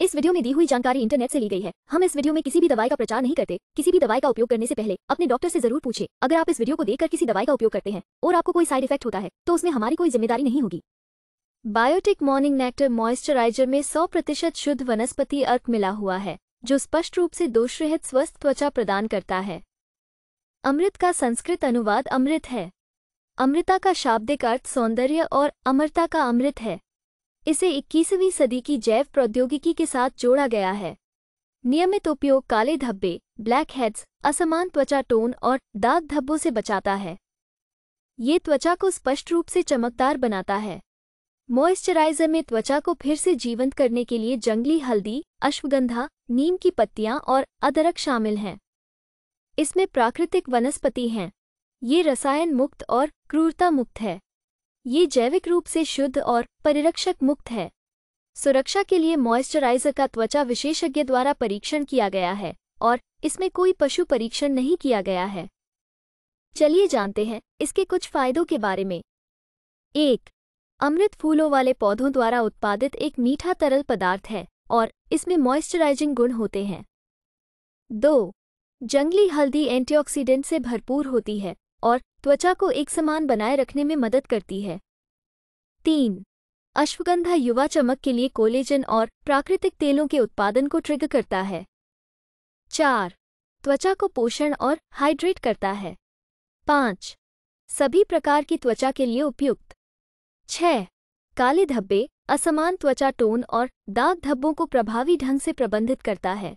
इस वीडियो में दी हुई जानकारी इंटरनेट से ली गई है हम इस वीडियो में किसी भी दवाई का प्रचार नहीं करते किसी भी दवाई का उपयोग करने से पहले अपने डॉक्टर से जरूर पूछे अगर आप इस वीडियो को देखकर किसी दवाई का उपयोग करते हैं और आपको कोई साइड इफेक्ट होता है तो उसमें हमारी कोई जिम्मेदारी नहीं होगी बायोटिक मॉर्निंग नेक्टर मॉइस्चराइजर में सौ प्रतिशत शुद्ध वनस्पति अर्क मिला हुआ है जो स्पष्ट रूप से दोष रहित स्वस्थ त्वचा प्रदान करता है अमृत का संस्कृत अनुवाद अमृत है अमृता का शाब्दिक अर्थ सौंदर्य और अमरता का अमृत है इसे 21वीं सदी की जैव प्रौद्योगिकी के साथ जोड़ा गया है नियमित उपयोग काले धब्बे ब्लैक हेड्स असमान त्वचा टोन और दाग धब्बों से बचाता है ये त्वचा को स्पष्ट रूप से चमकदार बनाता है मॉइस्चराइजर में त्वचा को फिर से जीवंत करने के लिए जंगली हल्दी अश्वगंधा नीम की पत्तियां और अदरक शामिल हैं इसमें प्राकृतिक वनस्पति हैं ये रसायन मुक्त और क्रूरता मुक्त है ये जैविक रूप से शुद्ध और परिरक्षक मुक्त है सुरक्षा के लिए मॉइस्चराइजर का त्वचा विशेषज्ञ द्वारा परीक्षण किया गया है और इसमें कोई पशु परीक्षण नहीं किया गया है चलिए जानते हैं इसके कुछ फायदों के बारे में एक अमृत फूलों वाले पौधों द्वारा उत्पादित एक मीठा तरल पदार्थ है और इसमें मॉइस्चराइजिंग गुण होते हैं दो जंगली हल्दी एंटीऑक्सीडेंट से भरपूर होती है और त्वचा को एक समान बनाए रखने में मदद करती है तीन अश्वगंधा युवा चमक के लिए कोलेजन और प्राकृतिक तेलों के उत्पादन को ट्रिग करता है चार त्वचा को पोषण और हाइड्रेट करता है पाँच सभी प्रकार की त्वचा के लिए उपयुक्त छह काले धब्बे असमान त्वचा टोन और दाग धब्बों को प्रभावी ढंग से प्रबंधित करता है